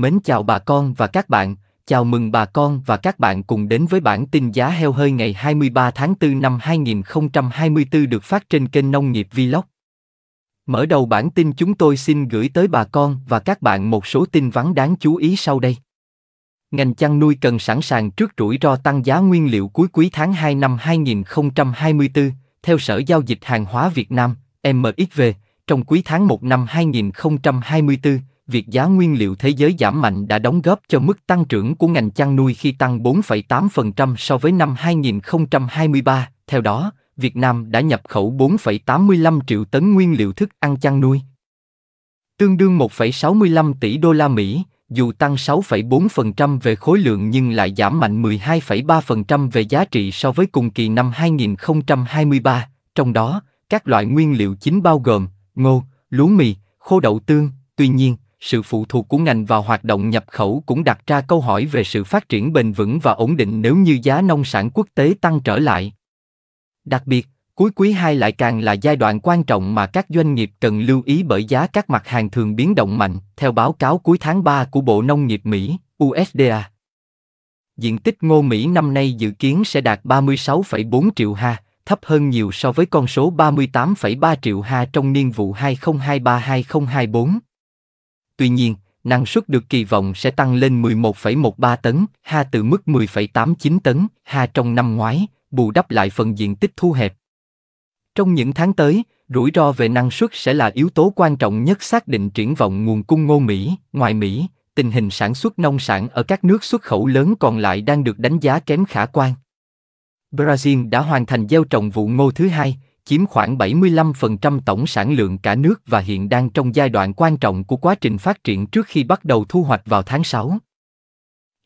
Mến chào bà con và các bạn, chào mừng bà con và các bạn cùng đến với bản tin giá heo hơi ngày 23 tháng 4 năm 2024 được phát trên kênh Nông nghiệp Vlog. Mở đầu bản tin chúng tôi xin gửi tới bà con và các bạn một số tin vắn đáng chú ý sau đây. Ngành chăn nuôi cần sẵn sàng trước rủi ro tăng giá nguyên liệu cuối quý tháng 2 năm 2024, theo Sở Giao dịch Hàng hóa Việt Nam, MXV, trong quý tháng 1 năm 2024, việc giá nguyên liệu thế giới giảm mạnh đã đóng góp cho mức tăng trưởng của ngành chăn nuôi khi tăng 4,8% so với năm 2023. Theo đó, Việt Nam đã nhập khẩu 4,85 triệu tấn nguyên liệu thức ăn chăn nuôi, tương đương 1,65 tỷ đô la Mỹ, dù tăng 6,4% về khối lượng nhưng lại giảm mạnh 12,3% về giá trị so với cùng kỳ năm 2023, trong đó, các loại nguyên liệu chính bao gồm ngô, lúa mì, khô đậu tương, tuy nhiên, sự phụ thuộc của ngành vào hoạt động nhập khẩu cũng đặt ra câu hỏi về sự phát triển bền vững và ổn định nếu như giá nông sản quốc tế tăng trở lại. Đặc biệt, cuối quý 2 lại càng là giai đoạn quan trọng mà các doanh nghiệp cần lưu ý bởi giá các mặt hàng thường biến động mạnh, theo báo cáo cuối tháng 3 của Bộ Nông nghiệp Mỹ, USDA. Diện tích ngô Mỹ năm nay dự kiến sẽ đạt 36,4 triệu ha, thấp hơn nhiều so với con số 38,3 triệu ha trong niên vụ 2023-2024. Tuy nhiên, năng suất được kỳ vọng sẽ tăng lên 11,13 tấn, ha từ mức 10,89 tấn, ha trong năm ngoái, bù đắp lại phần diện tích thu hẹp. Trong những tháng tới, rủi ro về năng suất sẽ là yếu tố quan trọng nhất xác định triển vọng nguồn cung ngô Mỹ, ngoài Mỹ, tình hình sản xuất nông sản ở các nước xuất khẩu lớn còn lại đang được đánh giá kém khả quan. Brazil đã hoàn thành gieo trồng vụ ngô thứ hai, chiếm khoảng 75% tổng sản lượng cả nước và hiện đang trong giai đoạn quan trọng của quá trình phát triển trước khi bắt đầu thu hoạch vào tháng 6.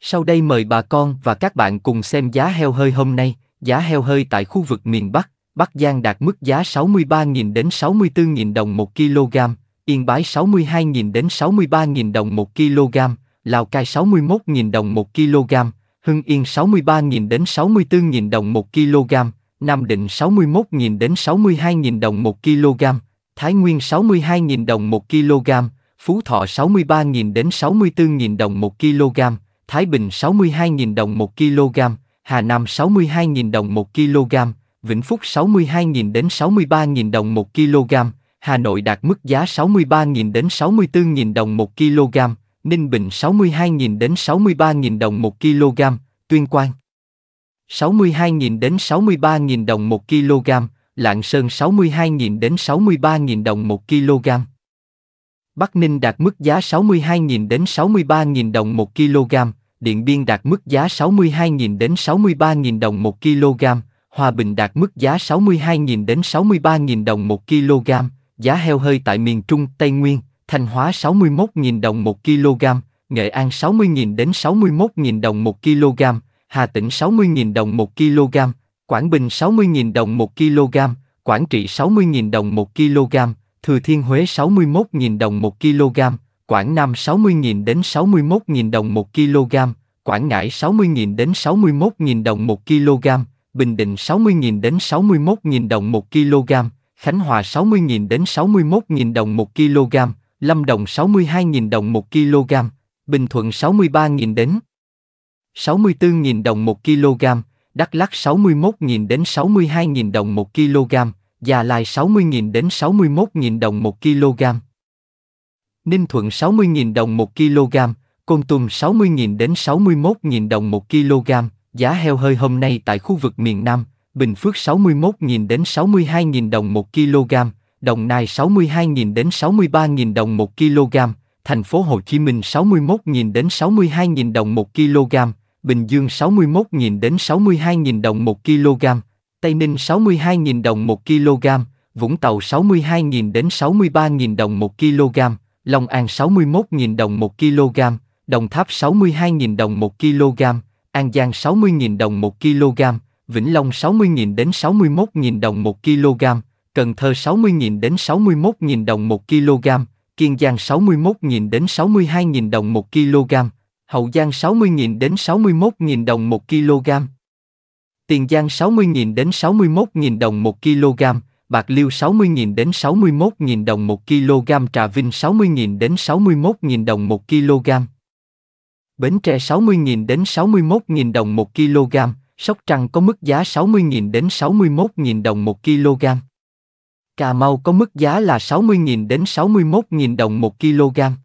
Sau đây mời bà con và các bạn cùng xem giá heo hơi hôm nay. Giá heo hơi tại khu vực miền Bắc, Bắc Giang đạt mức giá 63.000 đến 64.000 đồng 1 kg, Yên Bái 62.000 đến 63.000 đồng 1 kg, Lào Cai 61.000 đồng 1 kg, Hưng Yên 63.000 đến 64.000 đồng 1 kg, Nam Định 61.000 đến 62.000 đồng 1 kg, Thái Nguyên 62.000 đồng 1 kg, Phú Thọ 63.000 đến 64.000 đồng 1 kg, Thái Bình 62.000 đồng 1 kg, Hà Nam 62.000 đồng 1 kg, Vĩnh Phúc 62.000 đến 63.000 đồng 1 kg, Hà Nội đạt mức giá 63.000 đến 64.000 đồng 1 kg, Ninh Bình 62.000 đến 63.000 đồng 1 kg, Tuyên Quang 62.000 đến 63.000 đồng 1 kg, Lạng Sơn 62.000 đến 63.000 đồng 1 kg. Bắc Ninh đạt mức giá 62.000 đến 63.000 đồng 1 kg, Điện Biên đạt mức giá 62.000 đến 63.000 đồng 1 kg, Hòa Bình đạt mức giá 62.000 đến 63.000 đồng 1 kg, giá heo hơi tại miền Trung, Tây Nguyên, Thanh Hóa 61.000 đồng 1 kg, Nghệ An 60.000 đến 61.000 đồng 1 kg, Hà Tĩnh 60.000 đồng 1 kg, Quảng Bình 60.000 đồng 1 kg, Quảng Trị 60.000 đồng 1 kg, Thừa Thiên Huế 61.000 đồng 1 kg, Quảng Nam 60.000 đến 61.000 đồng 1 kg, Quảng Ngãi 60.000 đến 61.000 đồng 1 kg, Bình Định 60.000 đến 61.000 đồng 1 kg, Khánh Hòa 60.000 đến 61.000 đồng 1 kg, Lâm Đồng 62.000 đồng 1 kg, Bình Thuận 63.000 đến 64.000 đồng 1 kg, Đắk Lắk 61.000 đến 62.000 đồng 1 kg, Gia Lai 60.000 đến 61.000 đồng 1 kg. Ninh Thuận 60.000 đồng 1 kg, Côn Tum 60.000 đến 61.000 đồng 1 kg, giá heo hơi hôm nay tại khu vực miền Nam, Bình Phước 61.000 đến 62.000 đồng 1 kg, Đồng Nai 62.000 đến 63.000 đồng 1 kg, thành phố Hồ Chí Minh 61.000 đến 62.000 đồng 1 kg, Bình Dương 61.000 đến 62.000 đồng 1 kg, Tây Ninh 62.000 đồng 1 kg, Vũng Tàu 62.000 đến 63.000 đồng 1 kg, Long An 61.000 đồng 1 kg, Đồng Tháp 62.000 đồng 1 kg, An Giang 60.000 đồng 1 kg, Vĩnh Long 60.000 đến 61.000 đồng 1 kg, Cần Thơ 60.000 đến 61.000 đồng 1 kg, Kiên Giang 61.000 đến 62.000 đồng 1 kg, Hậu Giang 60.000 đến 61.000 đồng 1 kg. Tiền Giang 60.000 đến 61.000 đồng 1 kg, Bạc Liêu 60.000 đến 61.000 đồng 1 kg, Trà Vinh 60.000 đến 61.000 đồng 1 kg. Bến Tre 60.000 đến 61.000 đồng 1 kg, Sóc Trăng có mức giá 60.000 đến 61.000 đồng 1 kg. Cà Mau có mức giá là 60.000 đến 61.000 đồng 1 kg.